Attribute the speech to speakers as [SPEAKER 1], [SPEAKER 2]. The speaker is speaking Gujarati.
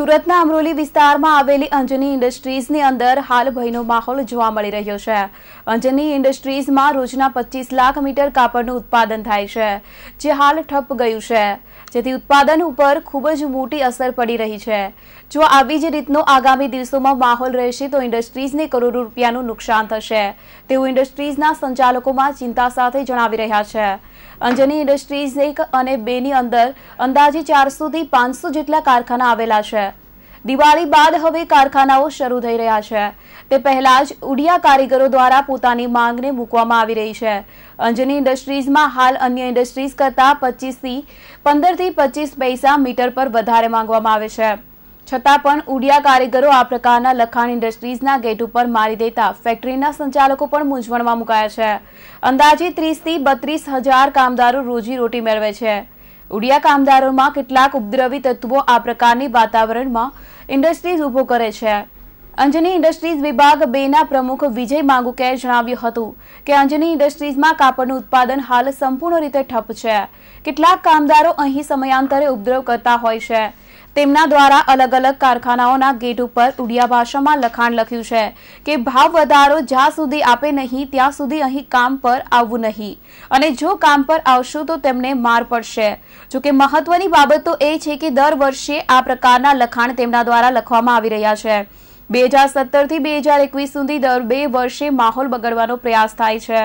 [SPEAKER 1] સુરતના અમરોલી વિસ્તારમાં આવેલી અંજની ઇન્ડસ્ટ્રીઝની અંદર હાલ ભયનો માહોલ જોવા મળી રહ્યો છે અંજની ઇન્ડસ્ટ્રીઝમાં રોજના પચીસ લાખ મીટર કાપડનું ઉત્પાદન થાય છે જે હાલ ઠપ ગયું છે જેથી ઉત્પાદન ઉપર ખૂબ જ મોટી અસર પડી રહી છે જો આવી જ રીતનો આગામી દિવસોમાં માહોલ રહેશે તો ઇન્ડસ્ટ્રીઝને કરોડો રૂપિયાનું નુકસાન થશે તેવું ઇન્ડસ્ટ્રીઝના સંચાલકોમાં ચિંતા સાથે જણાવી રહ્યા છે અંજની ઇન્ડસ્ટ્રીઝ એક અને બેની અંદર અંદાજે ચારસોથી પાંચસો જેટલા કારખાના આવેલા છે દિવાળી બાદ હવે કારખાનાઓ શરૂ થઈ રહ્યા છે તે પહેલા જ ઉડિયા કારીગરો દ્વારા પોતાની માંગને મૂકવામાં આવી રહી છે અંજની ઇન્ડસ્ટ્રીઝમાં હાલ અન્ય ઇન્ડસ્ટ્રીઝ કરતાં પચીસથી પંદરથી પચીસ પૈસા મીટર પર વધારે માંગવામાં આવે છે છતાં પણ ઉડિયા કારીગરો આ પ્રકારના લખાણ ઇન્ડસ્ટ્રીઝના ગેટ ઉપર મારી દેતા ફેક્ટરીના સંચાલકો પણ મૂંઝવણમાં મુકાયા છે અંદાજે ત્રીસથી બત્રીસ હજાર કામદારો રોજી રોટી મેળવે છે ઉડિયા કામદારોમાં કેટલાક ઉપદ્રવી તત્વો આ પ્રકારની વાતાવરણમાં ઇન્ડસ્ટ્રીઝ ઊભો કરે છે અંજની ઇન્ડસ્ટ્રીઝ વિભાગ બેના પ્રમુખ વિજય માંગુકે જણાવ્યું હતું કે અંજની ઇન્ડસ્ટ્રીઝમાં કાપડનું ઉત્પાદન હાલ સંપૂર્ણ રીતે ઠપ છે કેટલાક કામદારો અહીં સમયાંતરે ઉપદ્રવ કરતા હોય છે તેમના દ્વારા અલગ અલગ કારખાનાઓના ગેટ ઉપર ઉડિયા ભાષામાં લખાણ લખ્યું છે કે ભાવ વધારો જ્યાં સુધી આપે નહીં ત્યાં સુધી અહીં કામ પર આવવું નહીં અને જો કામ પર આવશું તો તેમને માર પડશે જો કે મહત્વની બાબત તો એ છે કે દર વર્ષે આ પ્રકારના લખાણ તેમના દ્વારા લખવામાં આવી રહ્યા છે બે હજાર સત્તરથી બે હજાર એકવીસ સુધી દર બે વર્ષે માહોલ બગડવાનો પ્રયાસ થાય છે